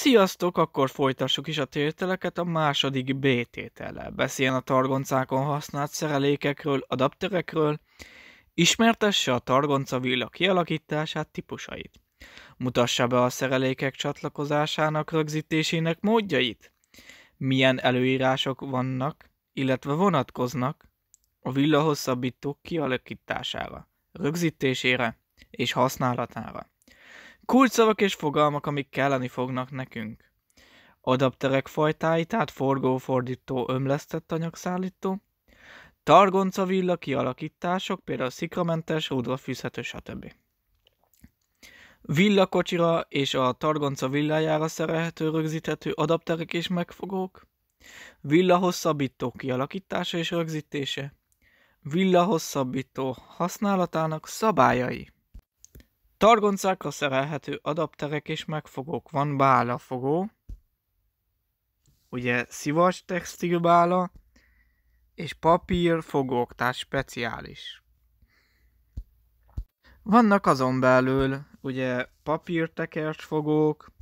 Sziasztok, akkor folytassuk is a tételeket a második B tétellel. Beszéljen a targoncákon használt szerelékekről, adapterekről, ismertesse a targonca villa kialakítását, típusait. Mutassa be a szerelékek csatlakozásának rögzítésének módjait. Milyen előírások vannak, illetve vonatkoznak a villa hosszabbítók kialakítására, rögzítésére és használatára. Kulcsszavak és fogalmak, amik kelleni fognak nekünk. Adapterek fajtái, tehát forgófordító, ömlesztett anyagszállító. Targonca villa kialakítások, például szikramentes, rúdra fűzhető, stb. Villakocsira és a targonca villájára szerelhető rögzíthető adapterek és megfogók. Villa hosszabbító kialakítása és rögzítése. Villa hosszabbító használatának szabályai. Targoncákra szerelhető adapterek és megfogók. Van bálafogó, ugye szivacs textilbála, és papírfogók, tehát speciális. Vannak azon belül ugye papírtekert fogók,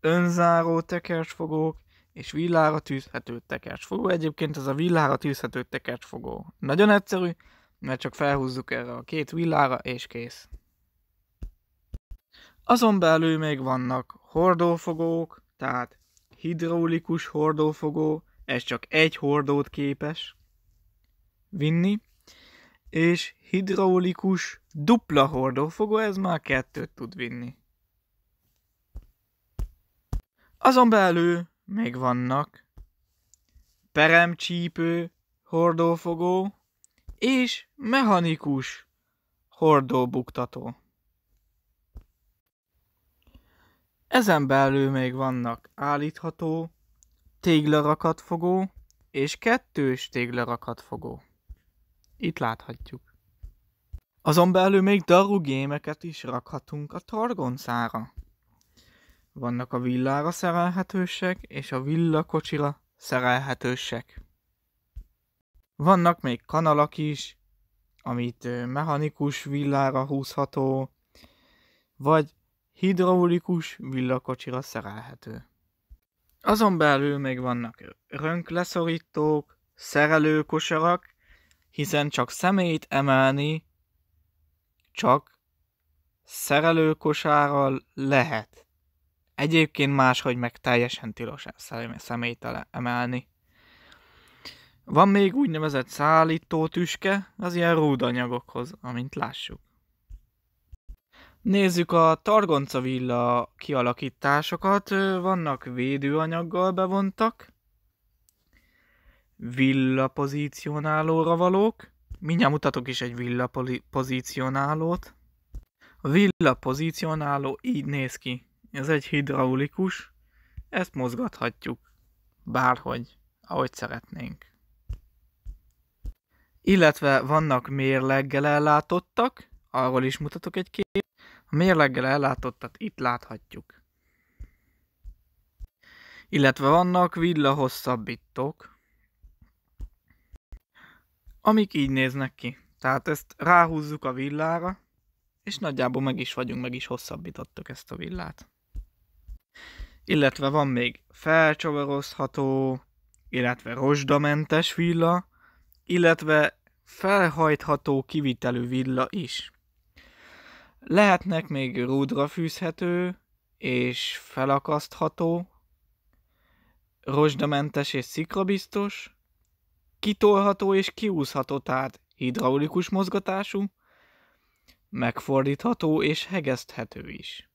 önzáró tekert fogók, és villára tűzhető tekercsfogó. fogó. Egyébként ez a villára tűzhető tekercsfogó fogó. Nagyon egyszerű, mert csak felhúzzuk erre a két villára, és kész. Azon belül még vannak hordófogók, tehát hidraulikus hordófogó, ez csak egy hordót képes vinni, és hidraulikus dupla hordófogó, ez már kettőt tud vinni. Azon belül még vannak peremcsípő hordófogó és mechanikus hordóbuktató. Ezen belül még vannak állítható, téglarakatfogó és kettős téglarakatfogó. Itt láthatjuk. Azon belül még darugémeket is rakhatunk a targoncára. Vannak a villára szerelhetősek és a villakocsira szerelhetősek. Vannak még kanalak is, amit mechanikus villára húzható, vagy hidraulikus villakocsira szerelhető. Azon belül még vannak rönkleszorítók, szerelőkosarak, hiszen csak személyt emelni csak szerelőkosárral lehet. Egyébként máshogy meg teljesen tilos személyt emelni. Van még úgynevezett szállító tüske, az ilyen rúdanyagokhoz, amint lássuk. Nézzük a Targonca villa kialakításokat. Vannak védőanyaggal bevontak, villa pozícionálóra valók. Mindjárt mutatok is egy villa pozícionálót. A villa pozícionáló így néz ki. Ez egy hidraulikus. Ezt mozgathatjuk. Bárhogy, ahogy szeretnénk. Illetve vannak mérleggel ellátottak, ahol is mutatok egy kép. A mérleggel ellátottat itt láthatjuk. Illetve vannak villa hosszabbítók, amik így néznek ki. Tehát ezt ráhúzzuk a villára, és nagyjából meg is vagyunk, meg is hosszabbítottuk ezt a villát. Illetve van még felcsavarozható, illetve rozsdamentes villa, illetve felhajtható kivitelű villa is. Lehetnek még rúdra fűzhető és felakasztható, rozsdamentes és szikrabiztos, kitolható és kiúzható, tehát hidraulikus mozgatású, megfordítható és hegeszthető is.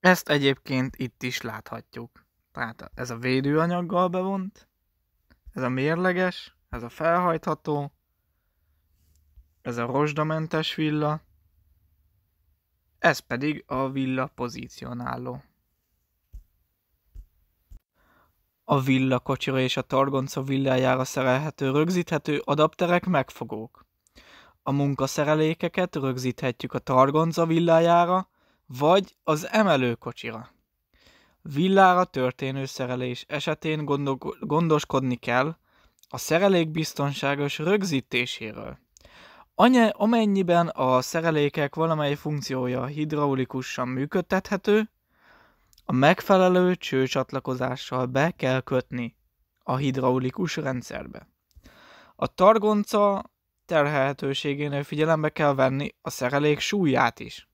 Ezt egyébként itt is láthatjuk. Tehát ez a védőanyaggal bevont, ez a mérleges, ez a felhajtható, ez a rozsdamentes villa, ez pedig a villa pozícionáló. A villa kocsira és a targonca villájára szerelhető rögzíthető adapterek megfogók. A munkaszerelékeket rögzíthetjük a targonca villájára, vagy az emelőkocsira. Villára történő szerelés esetén gondoskodni kell a szerelék biztonságos rögzítéséről Annyi, amennyiben a szerelékek valamely funkciója hidraulikusan működtethető, a megfelelő csőcsatlakozással be kell kötni a hidraulikus rendszerbe. A targonca terhelhetőségénél figyelembe kell venni a szerelék súlyát is.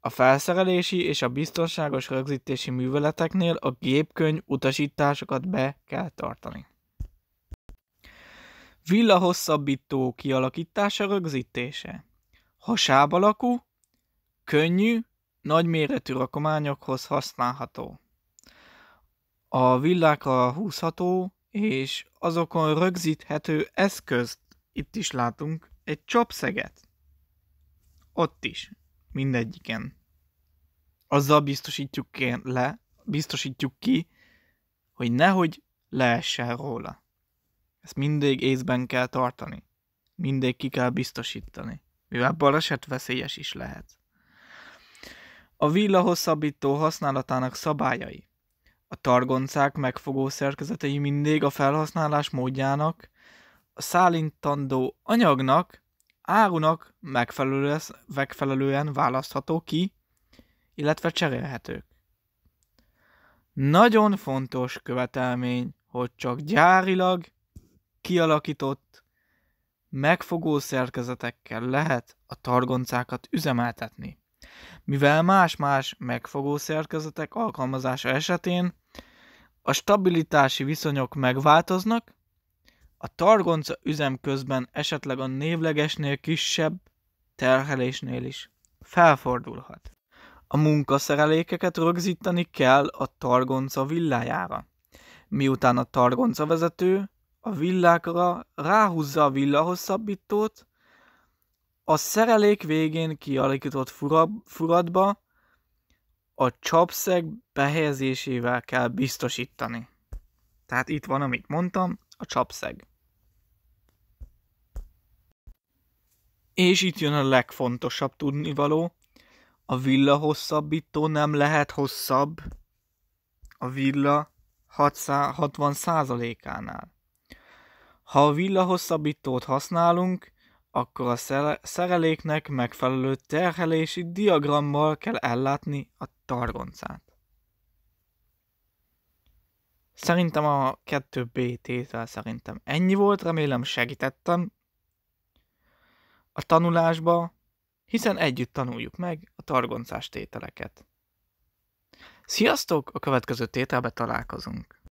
A felszerelési és a biztonságos rögzítési műveleteknél a gépkönyv utasításokat be kell tartani villahosszabbító kialakítása rögzítése. Hasába alakú, könnyű, nagyméretű rakományokhoz használható. A villákra húzható és azokon rögzíthető eszközt, itt is látunk, egy csapszeget. Ott is, mindegyiken. Azzal biztosítjuk le, biztosítjuk ki, hogy nehogy leessen róla. Ezt mindig észben kell tartani. Mindig ki kell biztosítani, mivel baleset veszélyes is lehet. A villahosszabbító használatának szabályai. A targoncák megfogó szerkezetei mindig a felhasználás módjának, a szállintandó anyagnak, árunak megfelelően választható ki, illetve cserélhetők. Nagyon fontos követelmény, hogy csak gyárilag kialakított megfogó szerkezetekkel lehet a targoncákat üzemeltetni. Mivel más-más megfogó szerkezetek alkalmazása esetén a stabilitási viszonyok megváltoznak, a targonca üzem közben esetleg a névlegesnél kisebb terhelésnél is felfordulhat. A munkaszerelékeket rögzíteni kell a targonca villájára. Miután a targonca vezető a villákra, ráhúzza a villahosszabbítót, a szerelék végén kialakított furatba a csapszeg behelyezésével kell biztosítani. Tehát itt van, amit mondtam, a csapszeg. És itt jön a legfontosabb tudnivaló. A villa hosszabbító nem lehet hosszabb a villa 60%-ánál. Ha a villahosszabbítót használunk, akkor a szereléknek megfelelő terhelési diagrammal kell ellátni a targoncát. Szerintem a 2B tétel szerintem ennyi volt, remélem segítettem a tanulásba, hiszen együtt tanuljuk meg a targoncás tételeket. Sziasztok! A következő tételbe találkozunk.